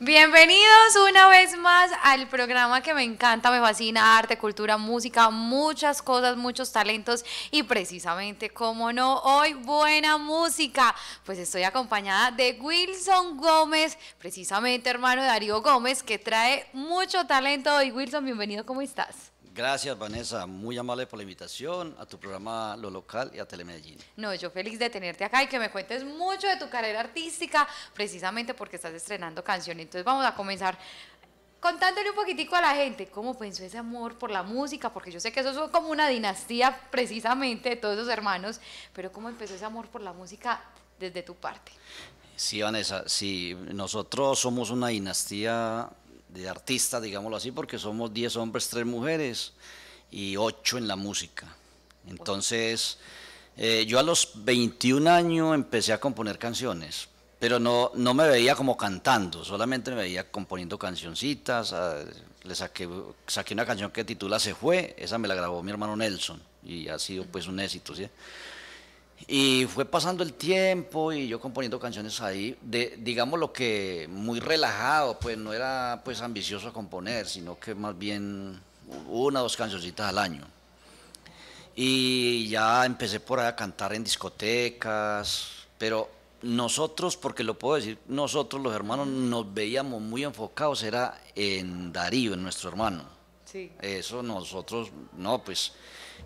Bienvenidos una vez más al programa que me encanta, me fascina, arte, cultura, música, muchas cosas, muchos talentos y precisamente, como no, hoy buena música. Pues estoy acompañada de Wilson Gómez, precisamente hermano de Darío Gómez, que trae mucho talento y Wilson, bienvenido, ¿cómo estás? Gracias, Vanessa. Muy amable por la invitación a tu programa Lo Local y a Telemedellín. No, yo feliz de tenerte acá y que me cuentes mucho de tu carrera artística, precisamente porque estás estrenando canción. Entonces vamos a comenzar contándole un poquitico a la gente cómo pensó ese amor por la música, porque yo sé que eso es como una dinastía precisamente de todos esos hermanos, pero cómo empezó ese amor por la música desde tu parte. Sí, Vanessa, sí, nosotros somos una dinastía de artistas, digámoslo así, porque somos 10 hombres, 3 mujeres y 8 en la música. Entonces, eh, yo a los 21 años empecé a componer canciones, pero no, no me veía como cantando, solamente me veía componiendo cancioncitas. Ah, le saqué, saqué una canción que titula Se fue, esa me la grabó mi hermano Nelson y ha sido pues un éxito, ¿sí? Y fue pasando el tiempo y yo componiendo canciones ahí, digamos lo que muy relajado, pues no era pues ambicioso a componer, sino que más bien una o dos cancioncitas al año. Y ya empecé por ahí a cantar en discotecas, pero nosotros, porque lo puedo decir, nosotros los hermanos nos veíamos muy enfocados, era en Darío, en nuestro hermano. Eso nosotros, no, pues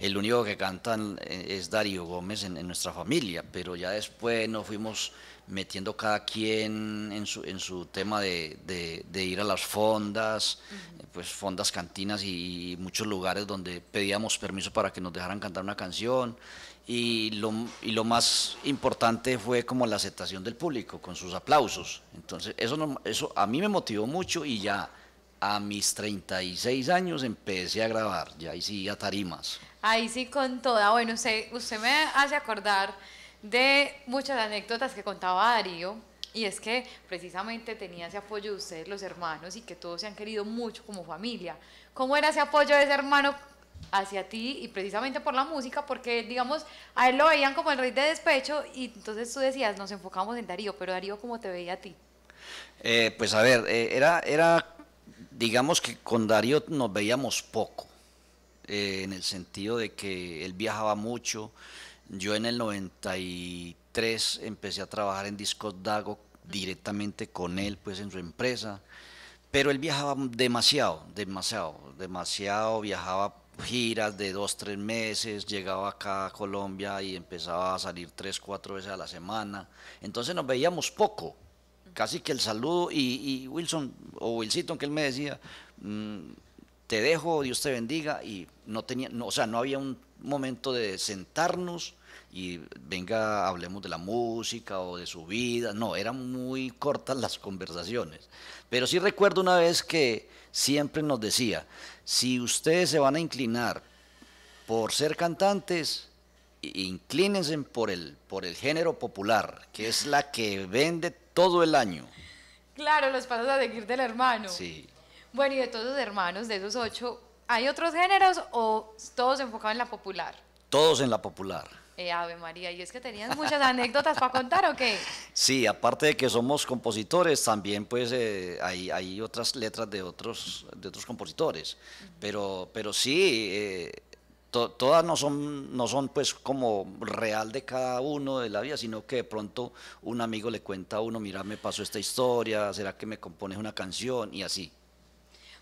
el único que cantan eh, es Darío Gómez en, nuestra familia, pero ya después nos fuimos metiendo cada quien en su, en su tema de, ir a las fondas, pues fondas, cantinas y, muchos lugares donde pedíamos permiso para que nos dejaran cantar una canción. Y lo, lo más importante fue como la aceptación del público con sus aplausos. Entonces, eso, no, eso a mí me motivó mucho y ya a mis 36 años empecé a grabar, ya hice a tarimas. Ahí sí, con toda. Bueno, usted, me hace acordar de muchas anécdotas que contaba Darío. Y es que precisamente tenía ese apoyo de ustedes, los hermanos, y que todos se han querido mucho como familia. ¿Cómo era ese apoyo de ese hermano hacia ti y precisamente por la música? Porque, digamos, a él lo veían como el rey de despecho y entonces tú decías, nos enfocamos en Darío, pero Darío, ¿cómo te veía a ti? Eh, pues a ver, eh, era, era, digamos que con Darío nos veíamos poco eh, en el sentido de que él viajaba mucho. Yo en el 93 empecé a trabajar en Discos Dago directamente con él, pues en su empresa. Pero él viajaba demasiado, demasiado, demasiado, viajaba giras de dos, tres meses, llegaba acá a Colombia y empezaba a salir tres, cuatro veces a la semana. Entonces nos veíamos poco, casi que el saludo y, Wilson o Wilson que él me decía, mm, te dejo, Dios te bendiga, y no tenía, o sea, no había un momento de sentarnos y venga, hablemos de la música o de su vida, no, eran muy cortas las conversaciones. Pero sí recuerdo una vez que siempre nos decía, si ustedes se van a inclinar por ser cantantes, inclínense por el, por el género popular, que es la que vende todo el año. Claro, los pasos de seguir del hermano. Sí. Bueno, y de todos los hermanos, de esos ocho, ¿hay otros géneros o todos enfocados en la popular? Todos en la popular. Eh, Ave María, y es que tenías muchas anécdotas para contar o qué? Sí, aparte de que somos compositores, también pues eh, hay, otras letras de otros, de otros compositores, pero, pero sí, eh, todas no son, no son pues como real de cada uno de la vida, sino que de pronto un amigo le cuenta a uno, mira, me pasó esta historia, ¿será que me compones una canción? Y así.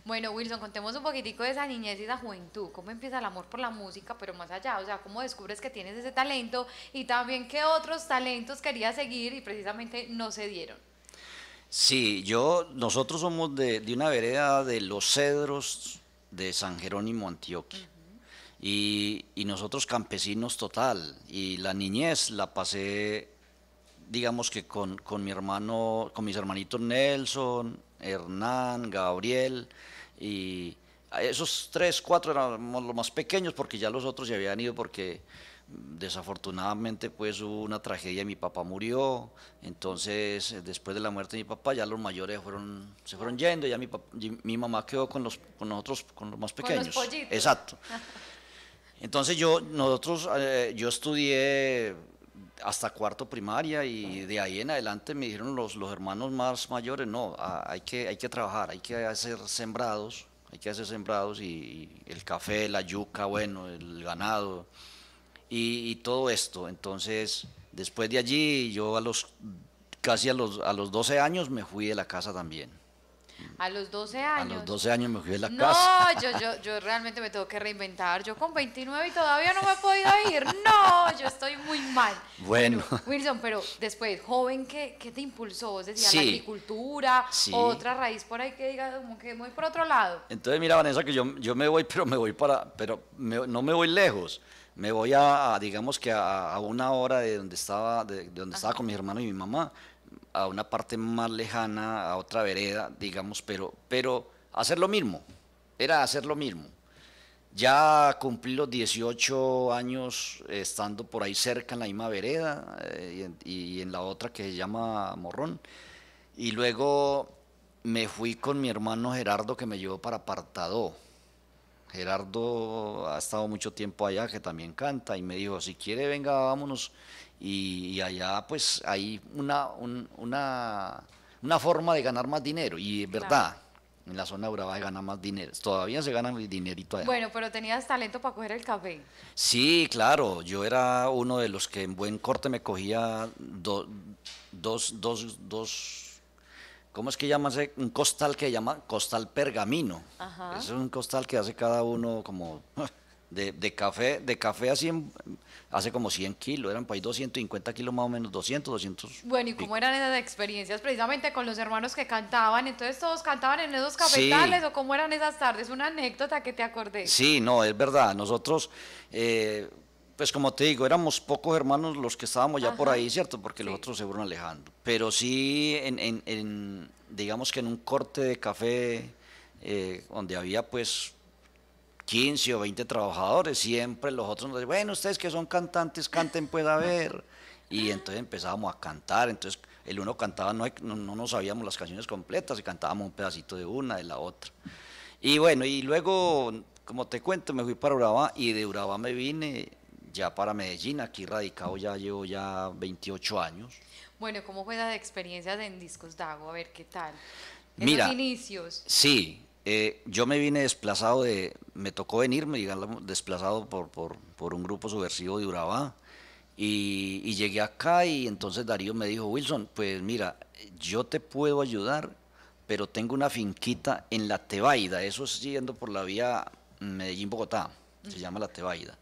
Bueno, Wilson, contemos un poquitico de esa niñez y la juventud. ¿Cómo empieza el amor por la música, pero más allá? O sea, ¿cómo descubres que tienes ese talento y también qué otros talentos querías seguir y precisamente no se dieron? Sí, yo, nosotros somos de, una vereda de los cedros de San Jerónimo, Antioquia. Y, y, nosotros campesinos total. Y la niñez la pasé, digamos que con, con mi hermano, con mis hermanitos Nelson, Hernán, Gabriel y esos tres, cuatro éramos los más pequeños porque ya los otros ya habían ido porque desafortunadamente pues hubo una tragedia, mi papá murió, entonces eh, después de la muerte de mi papá ya los mayores fueron, se fueron yendo, ya mi, mi mamá quedó con los, con nosotros, con los más pequeños. Exacto. Entonces yo, nosotros, eh, yo estudié hasta cuarto primaria y de ahí en adelante me dijeron los, los hermanos más mayores, no, hay, que, hay que trabajar, hay que hacer sembrados, hay que hacer sembrados y, el café, la yuca, bueno, el ganado y, todo esto. Entonces, después de allí, yo a los casi a los, a los 12 años me fui de la casa también. A los 12 años. A los 12 años me fui de la casa. No, yo, yo, yo realmente me tengo que reinventar. Yo con 29 y todavía no me he podido ir. No, yo estoy muy mal. Bueno. Wilson, pero después, joven, ¿qué, qué te impulsó? Vos decías la agricultura, otra raíz por ahí que diga como que voy por otro lado. Entonces, mira, Vanessa, que yo, yo me voy, pero me voy para, pero no me voy lejos me voy a, digamos que a, a, una hora de donde estaba de, donde estaba con mis hermanos y mi mamá a una parte más lejana, a otra vereda, digamos, pero, pero hacer lo mismo, era hacer lo mismo. Ya cumplí los 18 años eh, estando por ahí cerca en la misma vereda eh, y, en, la otra que se llama Morrón. Y luego me fui con mi hermano Gerardo que me llevó para Apartado Gerardo ha estado mucho tiempo allá, que también canta, y me dijo, si quiere, venga, vámonos y, allá pues hay una, una, forma de ganar más dinero y es verdad. En la zona de Urabá se gana más dinero. Todavía se gana el dinerito allá. Bueno, pero tenías talento para coger el café. Sí, claro. Yo era uno de los que en buen corte me cogía dos, dos, dos, dos ¿Cómo es que llaman un costal que llama costal pergamino? Ajá. Es un costal que hace cada uno como de, de café, de café así en, hace como 100 kilos, eran por ahí 250 kilos más o menos, 200, 200. Bueno, ¿y cómo eran esas experiencias precisamente con los hermanos que cantaban? Entonces todos cantaban en esos cafetales o cómo eran esas tardes, una anécdota que te acordé. Sí, no, es verdad, nosotros... Eh, pues como te digo, éramos pocos hermanos los que estábamos ya por ahí, ¿cierto? Porque los otros se fueron alejando. Pero sí, en, digamos que en un corte de café eh, donde había pues 15 o 20 trabajadores, siempre los otros nos decían, bueno, ustedes que son cantantes, canten pues a ver. Y entonces empezábamos a cantar, entonces el uno cantaba, no, no, sabíamos las canciones completas, y cantábamos un pedacito de una, de la otra. Y bueno, y luego, como te cuento, me fui para Urabá y de Urabá me vine ya para Medellín, aquí radicado ya llevo ya 28 años. Bueno, ¿cómo fue la experiencia en Discos Dago? A ver, ¿qué tal? Mira, inicios. Sí, eh, yo me vine desplazado de, me tocó venirme, digamos, desplazado por, por, un grupo subversivo de Urabá. Y, llegué acá y entonces Darío me dijo, Wilson, pues mira, yo te puedo ayudar, pero tengo una finquita en la Tebaida, eso es yendo por la vía Medellín-Bogotá, se llama la Tebaida.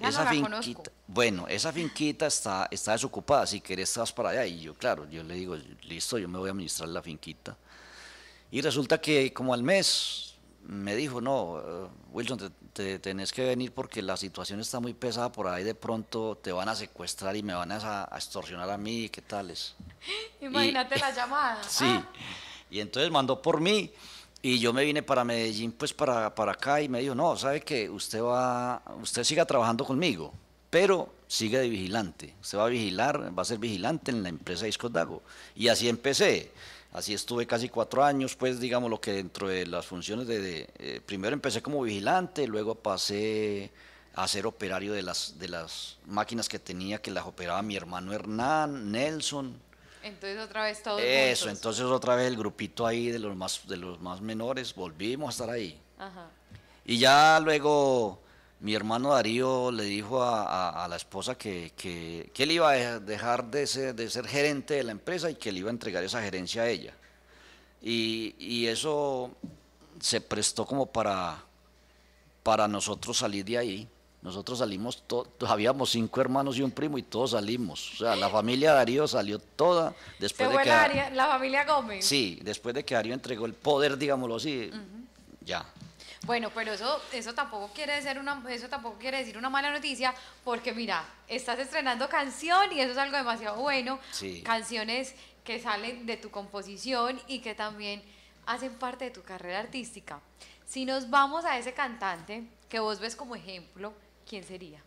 Esa, finquita, bueno, esa finquita está, está desocupada, si querés estás para allá. Y yo, claro, yo le digo, listo, yo me voy a administrar la finquita. Y resulta que como al mes me dijo, no, eh, Wilson, te, tenés que venir porque la situación está muy pesada por ahí, de pronto te van a secuestrar y me van a, extorsionar a mí, ¿qué es? Imagínate la llamada. Sí, ah. y entonces mandó por mí y yo me vine para Medellín, pues para, para acá y me dijo, no, sabe que usted va, usted siga trabajando conmigo, pero sigue de vigilante, usted va a vigilar, va a ser vigilante en la empresa Discos Dago. Y así empecé Así estuve casi cuatro años, pues digamos lo que dentro de las funciones de... Eh, primero empecé como vigilante, luego pasé a ser operario de las, de las máquinas que tenía, que las operaba mi hermano Hernán, Nelson. Entonces otra vez todos Eso, entonces otra vez el grupito ahí de los más, de los más menores, volvimos a estar ahí. Ajá. Y ya luego mi hermano Darío le dijo a, la esposa que, él iba a dejar de ser, gerente de la empresa y que le iba a entregar esa gerencia a ella. Y, eso se prestó como para, para nosotros salir de ahí. Nosotros salimos, todos, habíamos cinco hermanos y un primo y todos salimos. O sea, la familia Darío salió toda después de que... La, familia Gómez. Sí, después de que Darío entregó el poder, digámoslo así, ya, bueno, pero eso, eso tampoco quiere ser una, eso tampoco quiere decir una mala noticia, porque mira, estás estrenando canción y eso es algo demasiado bueno. Sí. Canciones que salen de tu composición y que también hacen parte de tu carrera artística. Si nos vamos a ese cantante que vos ves como ejemplo, ¿quién sería?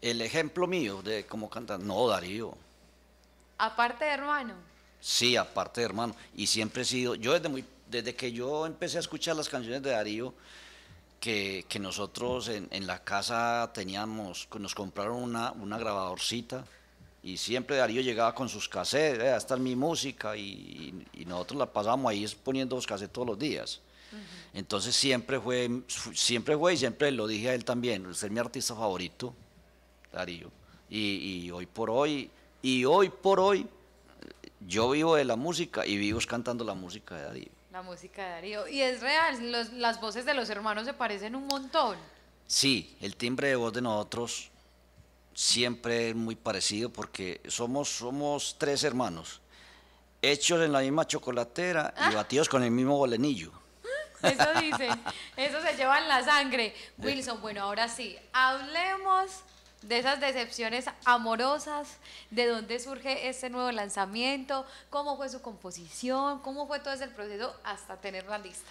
El ejemplo mío de cómo cantar, no, Darío. Aparte de hermano. Sí, aparte de hermano. Y siempre he sido, yo desde muy desde que yo empecé a escuchar las canciones de Darío, que, nosotros en, la casa teníamos, nos compraron una, grabadorcita y siempre Darío llegaba con sus cassettes, hasta esta mi música y, nosotros la pasábamos ahí poniendo los cassettes todos los días. Entonces siempre fue, siempre fue y siempre lo dije a él también, es mi artista favorito, Darío. Y, hoy por hoy, y hoy por hoy, eh, yo vivo de la música y vivo cantando la música de Darío. La música de Darío. Y es real, las voces de los hermanos se parecen un montón. Sí, el timbre de voz de nosotros siempre es muy parecido porque somos, somos tres hermanos, hechos en la misma chocolatera y ah. batidos con el mismo bolenillo. Eso dice, eso se lleva en la sangre. Eh. Wilson, bueno, ahora sí, hablemos de esas decepciones amorosas, de dónde surge este nuevo lanzamiento, cómo fue su composición, cómo fue todo ese proceso hasta tenerla lista.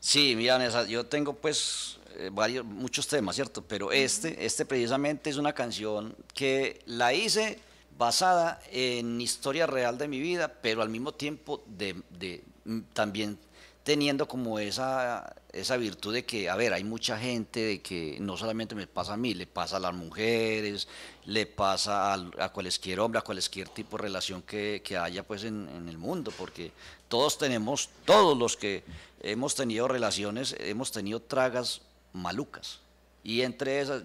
Sí, mira, yo tengo pues eh, varios, muchos temas, ¿cierto? Pero este, este precisamente es una canción que la hice basada en historia real de mi vida, pero al mismo tiempo de, de mm, también teniendo como esa, esa virtud de que, a ver, hay mucha gente de que no solamente me pasa a mí, le pasa a las mujeres, le pasa a, cualquier hombre, a cualquier tipo de relación que, haya pues en, el mundo, porque todos tenemos, todos los que hemos tenido relaciones, hemos tenido tragas malucas. Y entre esas,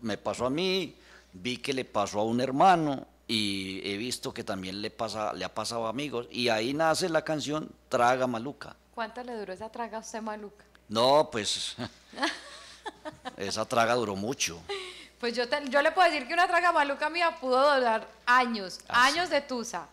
me pasó a mí, vi que le pasó a un hermano, y he visto que también le, pasa, le ha pasado a amigos. Y ahí nace la canción Traga Maluca. ¿Cuánto le duró esa traga a usted, Maluca? No, pues esa traga duró mucho. Pues yo, yo le puedo decir que una traga maluca mía pudo durar años, ah, años de tusa.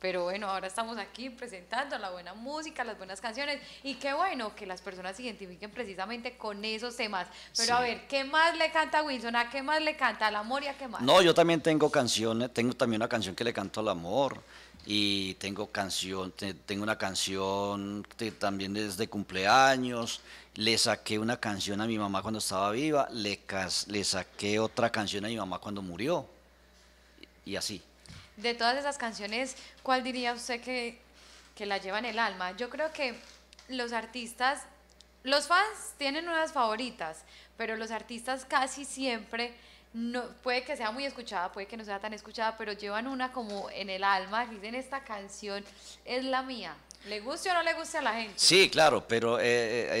Pero bueno, ahora estamos aquí presentando la buena música, las buenas canciones y qué bueno que las personas se identifiquen precisamente con esos temas. Pero a ver, ¿qué más le canta Wilson? ¿A qué más le canta al amor y a qué más? No, yo también tengo canciones, tengo también una canción que le canto al amor, y tengo canción, tengo una canción también desde cumpleaños, le saqué una canción a mi mamá cuando estaba viva, le, le saqué otra canción a mi mamá cuando murió y así. De todas esas canciones, ¿cuál diría usted que, que la lleva en el alma? Yo creo que los artistas, los fans tienen unas favoritas, pero los artistas casi siempre no, puede que sea muy escuchada, puede que no sea tan escuchada, pero llevan una como en el alma, dicen esta canción es la mía. ¿Le guste o no le guste a la gente? Sí, claro, pero eh,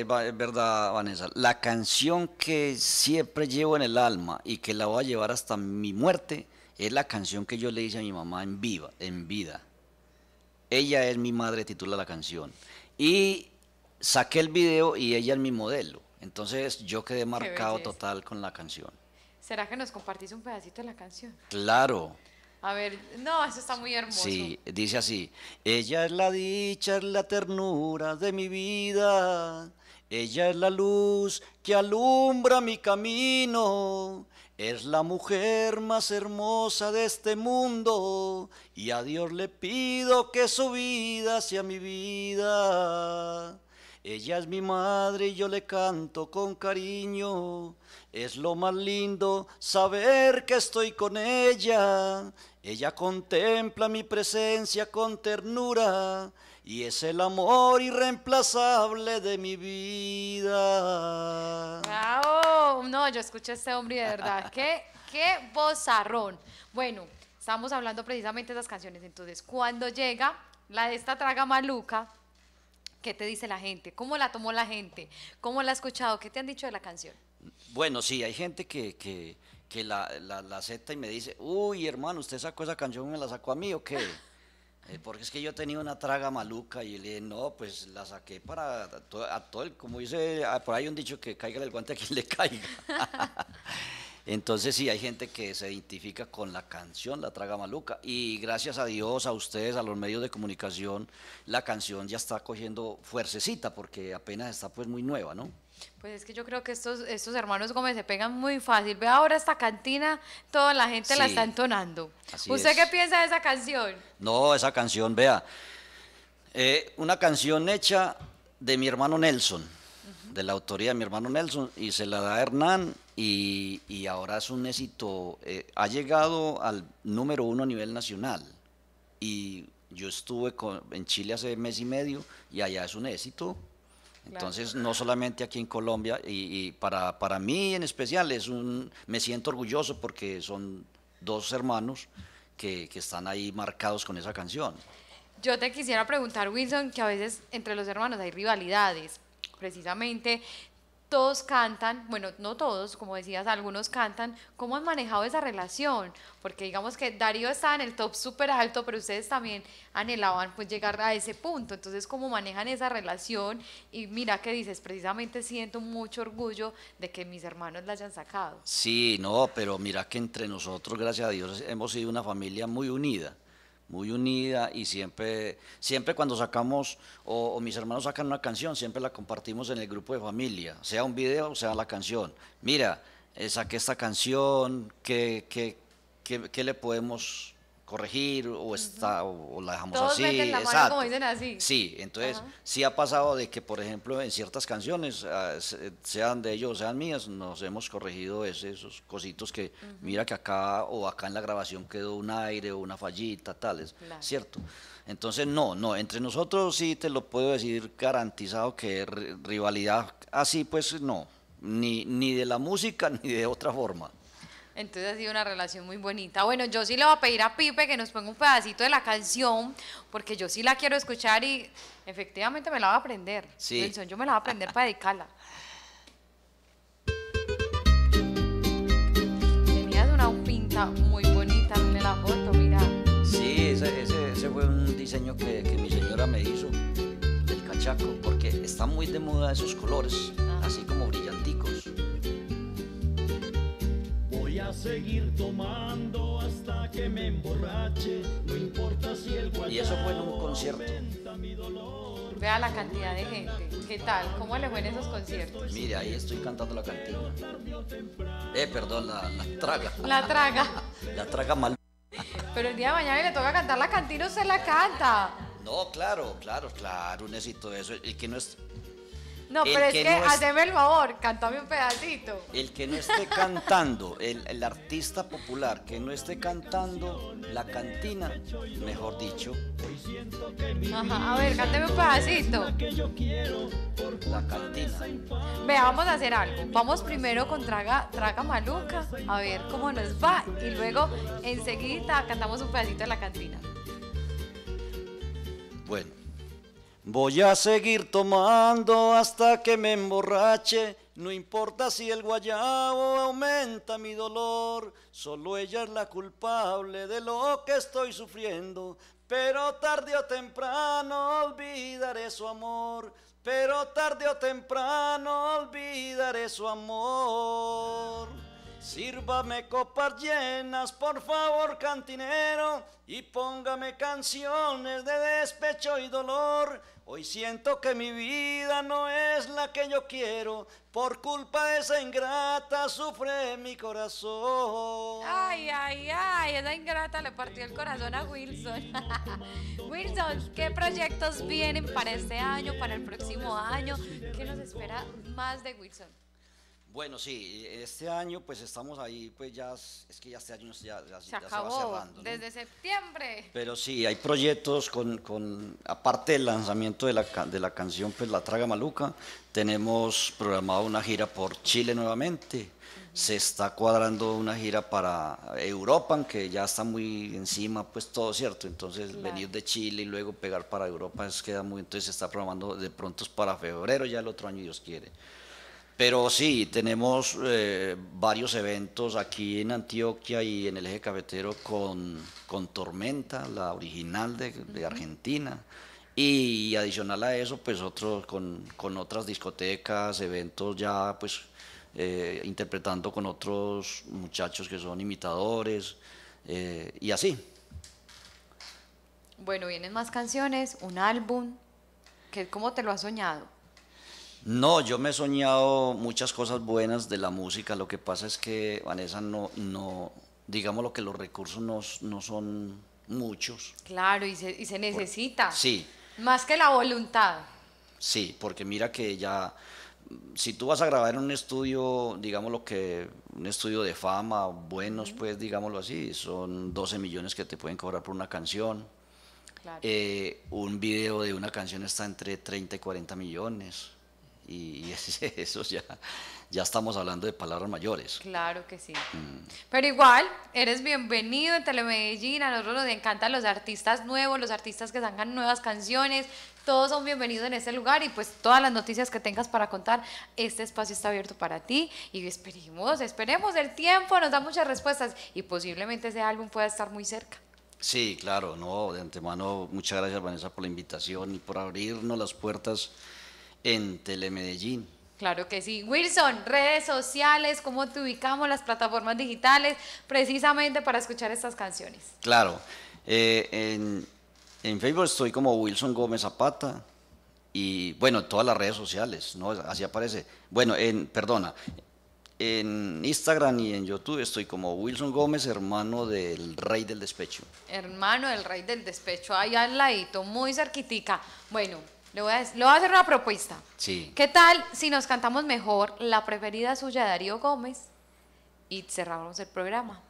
eh, es verdad, Vanessa, la canción que siempre llevo en el alma y que la voy a llevar hasta mi muerte es la canción que yo le hice a mi mamá en viva, en vida. Ella es mi madre, titula la canción. Y saqué el video y ella es mi modelo. Entonces yo quedé marcado total con la canción. ¿Será que nos compartís un pedacito de la canción? Claro. A ver, no, eso está muy hermoso. Sí, dice así, ella es la dicha, es la ternura de mi vida, ella es la luz que alumbra mi camino, es la mujer más hermosa de este mundo y a Dios le pido que su vida sea mi vida. Ella es mi madre y yo le canto con cariño. Es lo más lindo saber que estoy con ella. Ella contempla mi presencia con ternura y es el amor irreemplazable de mi vida. No, yo escuché a este hombre de verdad. ¡Qué, qué bozarrón! Bueno, estamos hablando precisamente de esas canciones. Entonces, cuando llega la de esta traga maluca, ¿Qué te dice la gente? ¿Cómo la tomó la gente? ¿Cómo la ha escuchado? ¿Qué te han dicho de la canción? Bueno, sí, hay gente que, la, acepta y me dice, uy, hermano, usted sacó esa canción, me la sacó a mí o qué. Eh, porque es que yo tenía una traga maluca y le dije, no, pues la saqué para todo, el, como dice, ah, por ahí un dicho que caiga el guante a quien le caiga. Entonces sí, hay gente que se identifica con la canción La Traga Maluca y gracias a Dios, a ustedes, a los medios de comunicación, la canción ya está cogiendo fuercecita porque apenas está pues muy nueva, ¿no? Pues es que yo creo que estos, estos hermanos Gómez se pegan muy fácil. Ve ahora esta cantina, toda la gente la está entonando. ¿Usted qué piensa de esa canción? No, esa canción, vea, eh, una canción hecha de mi hermano Nelson de la autoría de mi hermano Nelson, y se la da Hernán, y, ahora es un éxito. Eh, ha llegado al número uno a nivel nacional, y yo estuve en Chile hace mes y medio, y allá es un éxito. Entonces, no solamente aquí en Colombia, y, para, mí en especial, es un, me siento orgulloso porque son dos hermanos que, que están ahí marcados con esa canción. Yo te quisiera preguntar, Wilson, que a veces entre los hermanos hay rivalidades precisamente todos cantan, bueno, no todos, como decías, algunos cantan, ¿cómo han manejado esa relación? Porque digamos que Darío está en el top súper alto, pero ustedes también anhelaban pues llegar a ese punto, entonces ¿cómo manejan esa relación? Y mira que dices, precisamente siento mucho orgullo de que mis hermanos la hayan sacado. Sí, no, pero mira que entre nosotros, gracias a Dios, hemos sido una familia muy unida muy unida y siempre, siempre cuando sacamos o, mis hermanos sacan una canción, siempre la compartimos en el grupo de familia, sea un video o sea la canción. Mira, eh, saqué esta canción, qué le podemos corregir o, está, o, la dejamos así. exacto. Sí, entonces sí ha pasado de que, por ejemplo, en ciertas canciones, ah, sean de ellos o sean mías, nos hemos corregido esos cositos que mira que acá o acá en la grabación quedó un aire o una fallita, tales, ¿cierto? Entonces, no, no, entre nosotros sí te lo puedo decir garantizado que rivalidad así, pues no, ni, ni de la música ni de otra forma. Entonces ha sido una relación muy bonita. Bueno, yo sí le voy a pedir a Pipe que nos ponga un pedacito de la canción, porque yo sí la quiero escuchar y efectivamente me la va a aprender. Sí. yo me la voy a aprender para dedicarla. Tenías una pinta muy bonita en la foto, mira. Sí, ese, fue un diseño que, mi señora me hizo del cachaco, porque está muy de moda esos colores, ah. así como seguir tomando hasta que me emborrache, no importa si el Y eso fue en un concierto. Vea la cantidad de gente. ¿Qué tal? ¿Cómo le fue en esos conciertos? Mire, ahí estoy cantando la cantina. Eh, perdón, la, traga. La traga. la traga mal. Pero el día de mañana le toca cantar la cantina, se la canta. No, claro, claro, claro, necesito eso. El que no es no, pero es que, haceme el favor, cántame un pedacito. El que no esté cantando, el, artista popular que no esté cantando la cantina, mejor dicho. Ajá, a ver, cántame un pedacito. La cantina. Vea, vamos a hacer algo. Vamos primero con Traga, Traga Maluca, a ver cómo nos va. Y luego enseguida cantamos un pedacito de la cantina. Bueno. Voy a seguir tomando hasta que me emborrache, no importa si el guayabo aumenta mi dolor, solo ella es la culpable de lo que estoy sufriendo, pero tarde o temprano olvidaré su amor, pero tarde o temprano olvidaré su amor. Sírvame copas llenas, por favor, cantinero, y póngame canciones de despecho y dolor. Hoy siento que mi vida no es la que yo quiero, por culpa de esa ingrata sufre mi corazón. Ay, ay, ay, esa ingrata le partió el corazón a Wilson. Wilson, ¿qué proyectos vienen para este año, para el próximo año? ¿Qué nos espera más de Wilson? Bueno, sí, este año pues estamos ahí, pues ya, es que ya este año se, acabó, Desde septiembre. Pero sí, hay proyectos con, con aparte del lanzamiento de la, de la canción, pues La Traga Maluca, tenemos programado una gira por Chile nuevamente, se está cuadrando una gira para Europa, que ya está muy encima, pues todo, ¿cierto? Entonces venir de Chile y luego pegar para Europa, es queda muy, entonces se está programando de pronto para febrero, ya el otro año Dios quiere. Pero sí, tenemos eh, varios eventos aquí en Antioquia y en el eje cafetero con, con Tormenta, la original de, Argentina. Y, adicional a eso, pues otros con, otras discotecas, eventos ya pues eh, interpretando con otros muchachos que son imitadores eh, y así. Bueno, vienen más canciones, un álbum, que ¿cómo te lo has soñado? No, yo me he soñado muchas cosas buenas de la música. Lo que pasa es que, Vanessa, no, no digamos lo que los recursos no, son muchos. Claro, y se, y se necesita. sí. Más que la voluntad. Sí, porque mira que ya, si tú vas a grabar en un estudio, digamos lo que, un estudio de fama, buenos, pues digámoslo así, son 12 millones que te pueden cobrar por una canción. Claro. Eh, un video de una canción está entre 30 y 40 millones y, eso ya, ya estamos hablando de palabras mayores. Claro que sí. Mm. Pero igual, eres bienvenido en Telemedellín, a nosotros nos encantan los artistas nuevos, los artistas que sacan nuevas canciones, todos son bienvenidos en este lugar y pues todas las noticias que tengas para contar, este espacio está abierto para ti y esperemos, esperemos el tiempo, nos da muchas respuestas y posiblemente ese álbum pueda estar muy cerca. Sí, claro, no, de antemano muchas gracias Vanessa por la invitación y por abrirnos las puertas en Telemedellín. Claro que sí. Wilson, redes sociales, cómo te ubicamos, las plataformas digitales, precisamente para escuchar estas canciones. Claro. Eh, en, Facebook estoy como Wilson Gómez Zapata y bueno, todas las redes sociales, ¿no? Así aparece. Bueno, en, perdona, en Instagram y en YouTube estoy como Wilson Gómez, hermano del Rey del Despecho. Hermano del Rey del Despecho, ahí al ladito, muy cerquitica. Bueno, le voy, a, hacer una propuesta. Sí. ¿Qué tal si nos cantamos mejor la preferida suya Darío Gómez y cerramos el programa?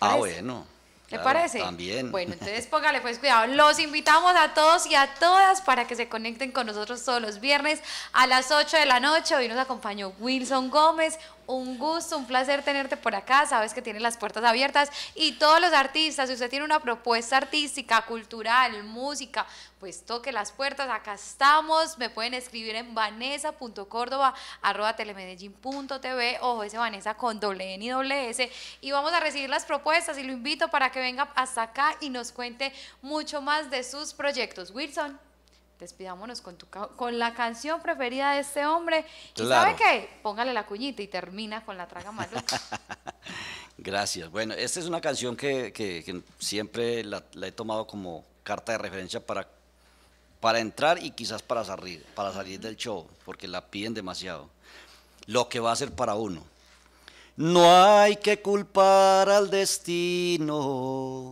ah, bueno. ¿Le parece? También. Bueno, entonces póngale pues cuidado. Los invitamos a todos y a todas para que se conecten con nosotros todos los viernes a las 8 de la noche. Hoy nos acompañó Wilson Gómez. Un gusto, un placer tenerte por acá. Sabes que tiene las puertas abiertas. Y todos los artistas, si usted tiene una propuesta artística, cultural, música, pues toque las puertas, acá estamos, me pueden escribir en vanessa.córdoba.telemedellín.tv, ojo, ese Vanessa con doble N y doble S, y vamos a recibir las propuestas y lo invito para que venga hasta acá y nos cuente mucho más de sus proyectos. Wilson despidámonos con, tu, con la canción preferida de este hombre. ¿Y sabe qué? Póngale la cuñita y termina con la traga maluca. Gracias. Bueno, esta es una canción que, siempre la, he tomado como carta de referencia para para entrar y quizás para salir, para salir del show, porque la piden demasiado. Lo que va a ser para uno. No hay que culpar al destino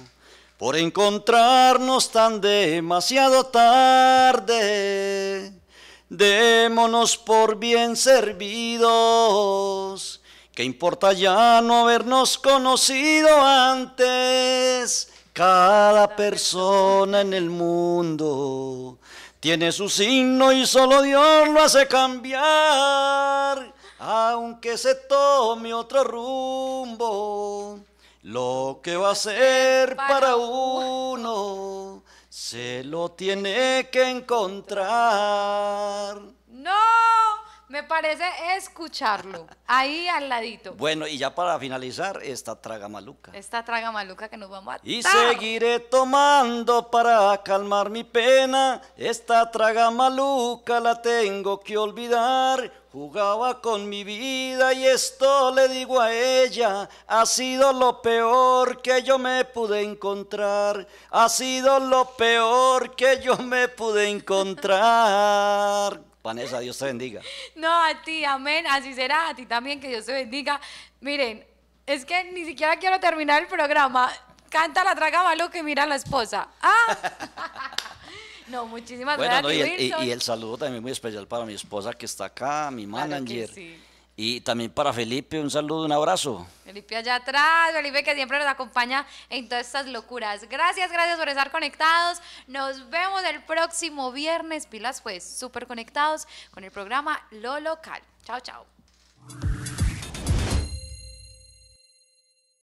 por encontrarnos tan demasiado tarde. Démonos por bien servidos. ¿Qué importa ya no habernos conocido antes? Cada persona en el mundo tiene su signo y solo Dios lo hace cambiar. Aunque se tome otro rumbo, lo que va a ser para uno se lo tiene que encontrar. Me parece escucharlo, ahí al ladito. Bueno, y ya para finalizar, esta traga maluca. Esta traga maluca que nos vamos a Y seguiré tomando para calmar mi pena. Esta traga maluca la tengo que olvidar. Jugaba con mi vida y esto le digo a ella, ha sido lo peor que yo me pude encontrar, ha sido lo peor que yo me pude encontrar. Vanessa, Dios te bendiga. No, a ti, amén. Así será, a ti también, que Dios te bendiga. Miren, es que ni siquiera quiero terminar el programa. Canta la traga malo que mira la esposa. Ah. No, muchísimas gracias. y, el, saludo también muy especial para mi esposa que está acá, mi manager. Y también para Felipe, un saludo, un abrazo. Felipe allá atrás, Felipe que siempre nos acompaña en todas estas locuras. Gracias, gracias por estar conectados. Nos vemos el próximo viernes, pilas pues, súper conectados con el programa Lo Local. Chao, chao.